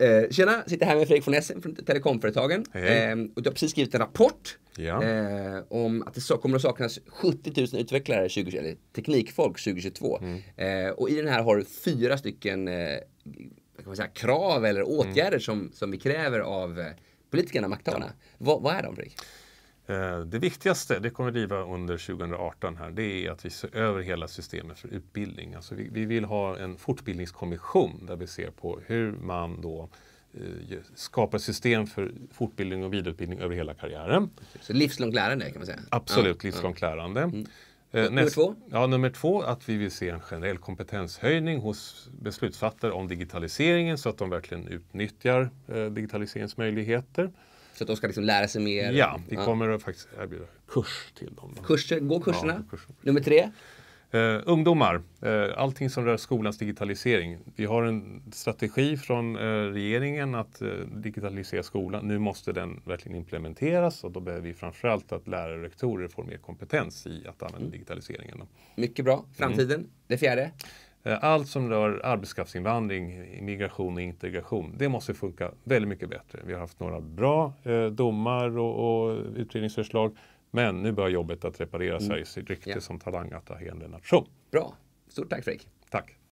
Eh, tjena, sitter här med Fredrik von Essen från Telekomföretagen. Eh, och du har precis skrivit en rapport ja. eh, om att det så, kommer att saknas 70 000 utvecklare, 20, eller teknikfolk 2022. Mm. Eh, och i den här har du fyra stycken eh, säga, krav eller åtgärder mm. som, som vi kräver av eh, politikerna, makthavarna. Ja. Vad, vad är de Fredrik? Eh, det viktigaste, det kommer driva under 2018 här, det är att vi ser över hela systemet för utbildning. Alltså vi, vi vill ha en fortbildningskommission där vi ser på hur man då eh, skapar system för fortbildning och vidareutbildning över hela karriären. Så livslångt lärande kan man säga? Absolut, ja. livslångt lärande. Mm. Eh, nummer näst, två? Ja, nummer två, att vi vill se en generell kompetenshöjning hos beslutsfattare om digitaliseringen så att de verkligen utnyttjar eh, digitaliseringens möjligheter. Så att de ska liksom lära sig mer? Ja, vi kommer att faktiskt erbjuda kurs till dem. Kurser, gå kurserna. Ja, kurser. Nummer tre? Uh, ungdomar, uh, allting som rör skolans digitalisering. Vi har en strategi från uh, regeringen att digitalisera skolan. Nu måste den verkligen implementeras och då behöver vi framförallt att lärare och rektorer får mer kompetens i att använda mm. digitaliseringen. Mycket bra. Mm. Framtiden, mm. det fjärde? Eh, allt som rör arbetskraftsinvandring, migration och integration, det måste funka väldigt mycket bättre. Vi har haft några bra eh, domar och, och utredningsförslag, men nu börjar jobbet att reparera mm. Sveriges rykte yeah. som talangattraherande nation. Bra! Stort tack Fredrik! Tack!